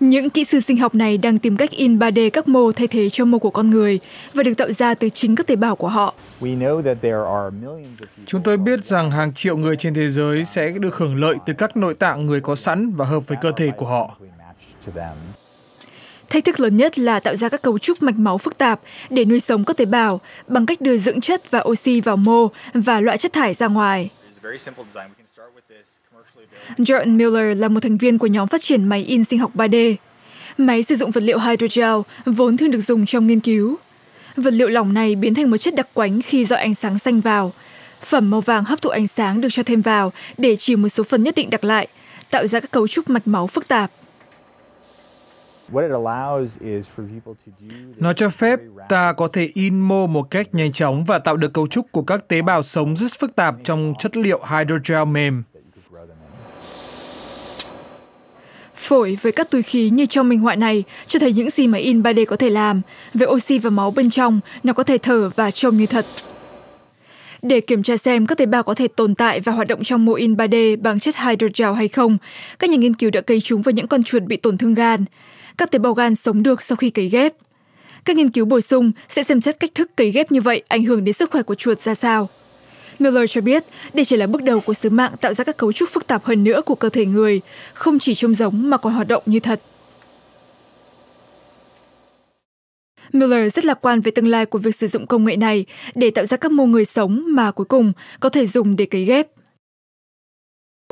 Những kỹ sư sinh học này đang tìm cách in 3D các mô thay thế cho mô của con người và được tạo ra từ chính các tế bào của họ. Chúng tôi biết rằng hàng triệu người trên thế giới sẽ được hưởng lợi từ các nội tạng người có sẵn và hợp với cơ thể của họ. Thách thức lớn nhất là tạo ra các cấu trúc mạch máu phức tạp để nuôi sống các tế bào bằng cách đưa dưỡng chất và oxy vào mô và loại chất thải ra ngoài. Jordan Miller là một thành viên của nhóm phát triển máy in sinh học 3D. Máy sử dụng vật liệu hydrogel vốn thường được dùng trong nghiên cứu. Vật liệu lỏng này biến thành một chất đặc quánh khi dọi ánh sáng xanh vào. Phẩm màu vàng hấp thụ ánh sáng được cho thêm vào để chỉ một số phần nhất định đặc lại, tạo ra các cấu trúc mạch máu phức tạp. Nó cho phép ta có thể in mô một cách nhanh chóng và tạo được cấu trúc của các tế bào sống rất phức tạp trong chất liệu hydrogel mềm. Phổi với các túi khí như trong minh họa này cho thấy những gì mà in 3D có thể làm. Về oxy và máu bên trong, nó có thể thở và trông như thật. Để kiểm tra xem các tế bào có thể tồn tại và hoạt động trong mô in 3D bằng chất hydrogel hay không, các nhà nghiên cứu đã cây chúng vào những con chuột bị tổn thương gan các tế bào gan sống được sau khi cấy ghép. Các nghiên cứu bổ sung sẽ xem xét cách thức cấy ghép như vậy ảnh hưởng đến sức khỏe của chuột ra sao. Miller cho biết đây chỉ là bước đầu của sứ mạng tạo ra các cấu trúc phức tạp hơn nữa của cơ thể người, không chỉ trông giống mà còn hoạt động như thật. Miller rất lạc quan về tương lai của việc sử dụng công nghệ này để tạo ra các mô người sống mà cuối cùng có thể dùng để cấy ghép.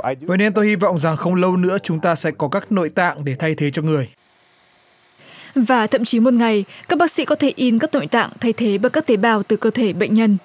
Vậy nên tôi hy vọng rằng không lâu nữa chúng ta sẽ có các nội tạng để thay thế cho người. Và thậm chí một ngày, các bác sĩ có thể in các nội tạng thay thế bằng các tế bào từ cơ thể bệnh nhân.